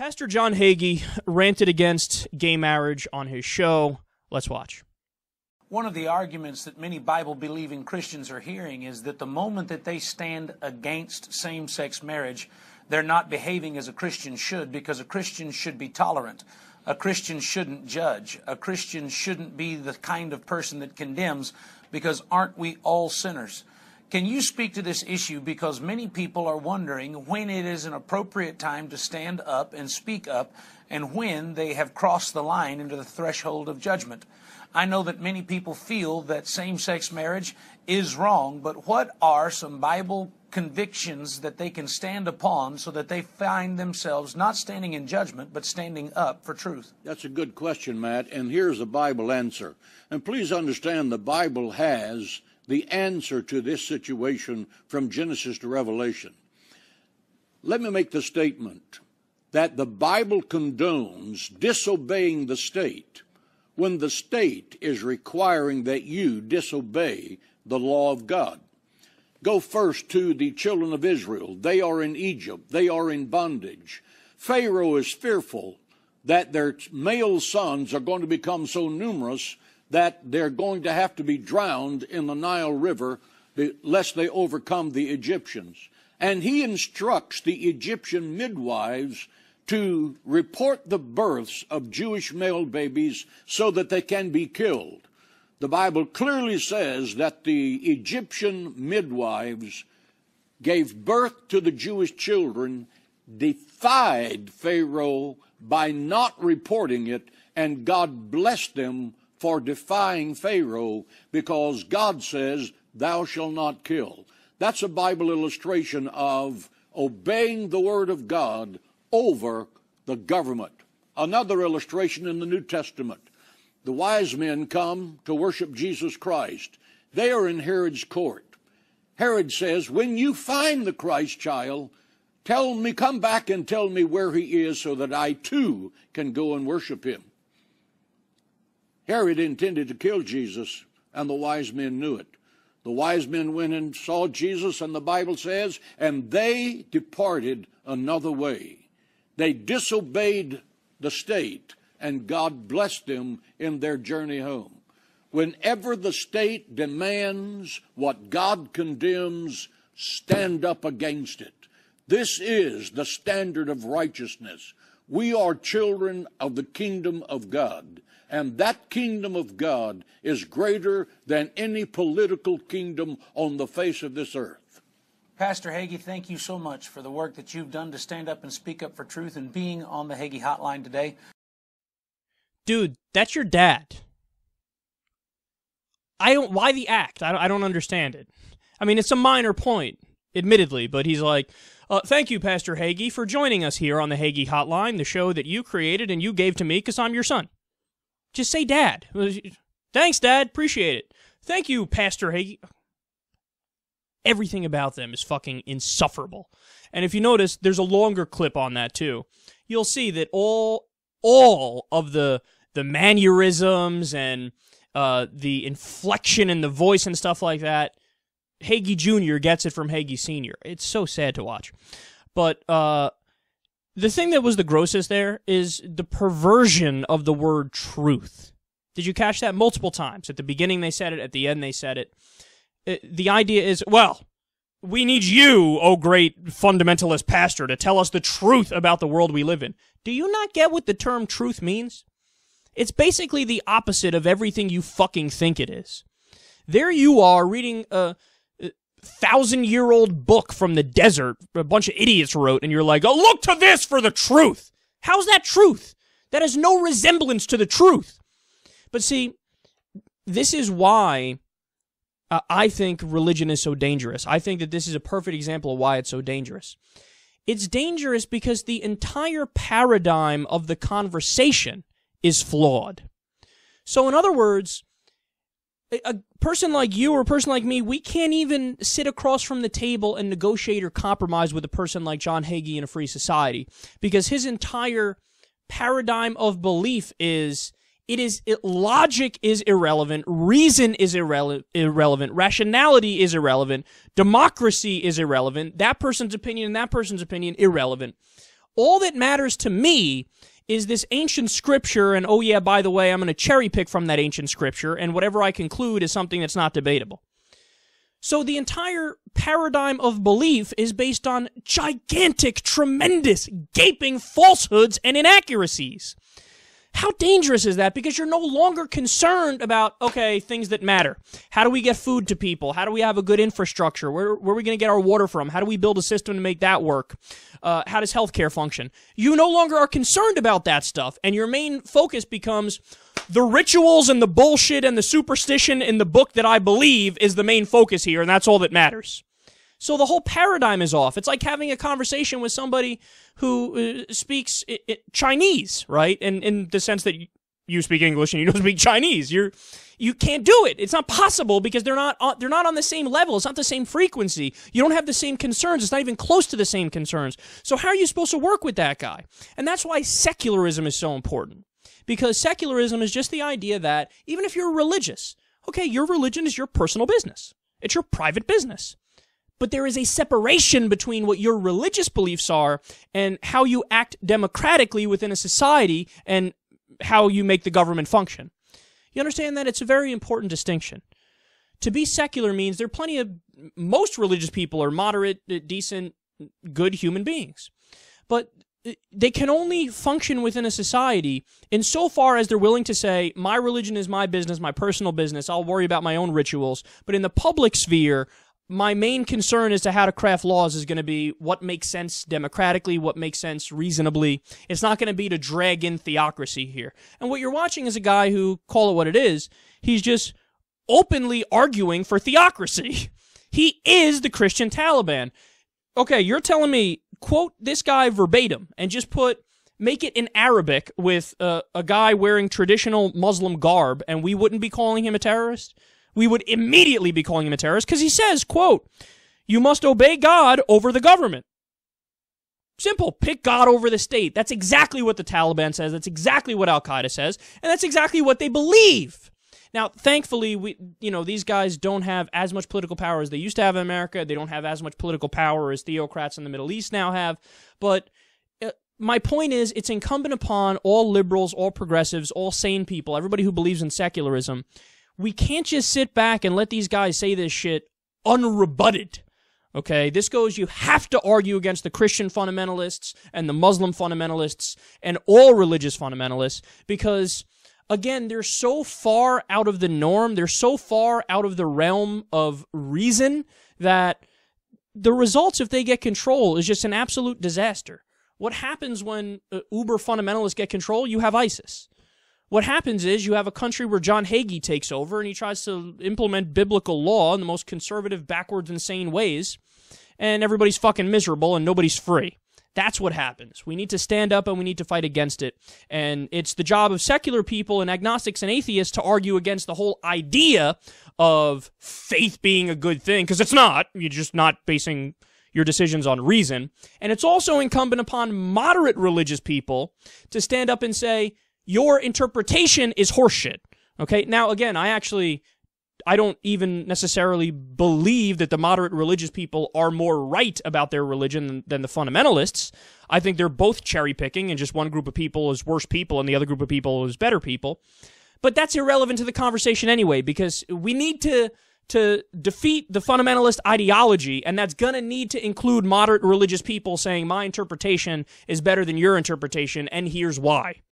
Pastor John Hagee ranted against gay marriage on his show. Let's watch. One of the arguments that many Bible believing Christians are hearing is that the moment that they stand against same sex marriage, they're not behaving as a Christian should because a Christian should be tolerant. A Christian shouldn't judge. A Christian shouldn't be the kind of person that condemns because aren't we all sinners? Can you speak to this issue because many people are wondering when it is an appropriate time to stand up and speak up and when they have crossed the line into the threshold of judgment? I know that many people feel that same sex marriage is wrong, but what are some Bible convictions that they can stand upon so that they find themselves not standing in judgment, but standing up for truth? That's a good question, Matt, and here's the Bible answer. And please understand the Bible has the answer to this situation from Genesis to Revelation. Let me make the statement that the Bible condones disobeying the state when the state is requiring that you disobey the law of God. Go first to the children of Israel. They are in Egypt, they are in bondage. Pharaoh is fearful that their male sons are going to become so numerous that they're going to have to be drowned in the Nile River lest they overcome the Egyptians. And he instructs the Egyptian midwives to report the births of Jewish male babies so that they can be killed. The Bible clearly says that the Egyptian midwives gave birth to the Jewish children, defied Pharaoh by not reporting it, and God blessed them for defying Pharaoh because God says, Thou shalt not kill. That's a Bible illustration of obeying the word of God over the government. Another illustration in the New Testament. The wise men come to worship Jesus Christ. They are in Herod's court. Herod says, When you find the Christ child, tell me, come back and tell me where he is so that I too can go and worship him. Herod intended to kill Jesus, and the wise men knew it. The wise men went and saw Jesus, and the Bible says, and they departed another way. They disobeyed the state, and God blessed them in their journey home. Whenever the state demands what God condemns, stand up against it. This is the standard of righteousness. We are children of the kingdom of God. And that kingdom of God is greater than any political kingdom on the face of this earth. Pastor Hagee, thank you so much for the work that you've done to stand up and speak up for truth and being on the Hagee Hotline today. Dude, that's your dad. I don't. Why the act? I don't, I don't understand it. I mean, it's a minor point, admittedly, but he's like, uh, "Thank you, Pastor Hagee, for joining us here on the Hagee Hotline, the show that you created and you gave to me because I'm your son." Just say dad. Thanks, dad. Appreciate it. Thank you, Pastor Hagee. Everything about them is fucking insufferable. And if you notice, there's a longer clip on that too. You'll see that all all of the the mannerisms and uh, the inflection and the voice and stuff like that, Hagee Jr. gets it from Hagee Sr. It's so sad to watch. But uh, the thing that was the grossest there is the perversion of the word truth. Did you catch that? Multiple times. At the beginning, they said it. At the end, they said it. it uh, the idea is, well, we need you, oh great fundamentalist pastor, to tell us the truth about the world we live in. Do you not get what the term truth means? It's basically the opposite of everything you fucking think it is. There you are reading a, thousand year old book from the desert a bunch of idiots wrote, and you're like, oh, look to this for the truth. How's that truth? That has no resemblance to the truth. But see, this is why uh, I think religion is so dangerous. I think that this is a perfect example of why it's so dangerous. It's dangerous because the entire paradigm of the conversation is flawed. So, in other words, a person like you or a person like me, we can't even sit across from the table and negotiate or compromise with a person like John Hagee in a free society because his entire paradigm of belief is it is it, logic is irrelevant, reason is irrelevant, rationality is irrelevant, democracy is irrelevant, that person's opinion and that person's opinion irrelevant. All that matters to me is this ancient scripture, and oh, yeah, by the way, I'm going to cherry pick from that ancient scripture, and whatever I conclude is something that's not debatable. So the entire paradigm of belief is based on gigantic, tremendous, gaping falsehoods and inaccuracies. How dangerous is that? Because you're no longer concerned about, okay, things that matter. How do we get food to people? How do we have a good infrastructure? Where, where are we going to get our water from? How do we build a system to make that work? Uh, how does healthcare function? You no longer are concerned about that stuff, and your main focus becomes the rituals and the bullshit and the superstition in the book that I believe is the main focus here, and that's all that matters. So the whole paradigm is off. It's like having a conversation with somebody who uh, speaks uh, uh, Chinese, right? And in the sense that you speak English and you don't speak Chinese, you're you can't do it. It's not possible because they're not on, uh, they're not on the same level. It's not the same frequency. You don't have the same concerns. It's not even close to the same concerns. So how are you supposed to work with that guy? And that's why secularism is so important. Because secularism is just the idea that even if you're religious, okay, your religion is your personal business. It's your private business but there is a separation between what your religious beliefs are and how you act democratically within a society and how you make the government function. You understand that? It's a very important distinction. To be secular means there are plenty of, most religious people are moderate, decent, good human beings. But uh, they can only function within a society insofar as they're willing to say, my religion is my business, my personal business, I'll worry about my own rituals. But in the public sphere, my main concern as to how to craft laws is going to be what makes sense democratically, what makes sense reasonably. It's not going to be to drag in theocracy here. And what you're watching is a guy who, call it what it is, he's just openly arguing for theocracy. He is the Christian Taliban. Okay, you're telling me, quote this guy verbatim and just put, make it in Arabic with uh, a guy wearing traditional Muslim garb and we wouldn't be calling him a terrorist? we would immediately be calling him a terrorist because he says, quote, you must obey God over the government. Simple. Pick God over the state. That's exactly what the Taliban says. That's exactly what Al Qaeda says. And that's exactly what they believe. Now, thankfully, we, you know, these guys don't have as much political power as they used to have in America. They don't have as much political power as theocrats in the Middle East now have. But uh, my point is, it's incumbent upon all liberals, all progressives, all sane people, everybody who believes in secularism, we can't just sit back and let these guys say this shit unrebutted. Okay, this goes, you have to argue against the Christian fundamentalists and the Muslim fundamentalists and all religious fundamentalists because, again, they're so far out of the norm, they're so far out of the realm of reason that the results, if they get control, is just an absolute disaster. What happens when uh, uber fundamentalists get control? You have ISIS what happens is you have a country where John Hagee takes over and he tries to implement biblical law in the most conservative, backwards, insane ways, and everybody's fucking miserable and nobody's free. That's what happens. We need to stand up and we need to fight against it. And it's the job of secular people and agnostics and atheists to argue against the whole idea of faith being a good thing, because it's not. You're just not basing your decisions on reason. And it's also incumbent upon moderate religious people to stand up and say, your interpretation is horseshit. Okay. Now, again, I actually, I don't even necessarily believe that the moderate religious people are more right about their religion than, than the fundamentalists. I think they're both cherry picking and just one group of people is worse people and the other group of people is better people. But that's irrelevant to the conversation anyway, because we need to, to defeat the fundamentalist ideology, and that's going to need to include moderate religious people saying, my interpretation is better than your interpretation, and here's why.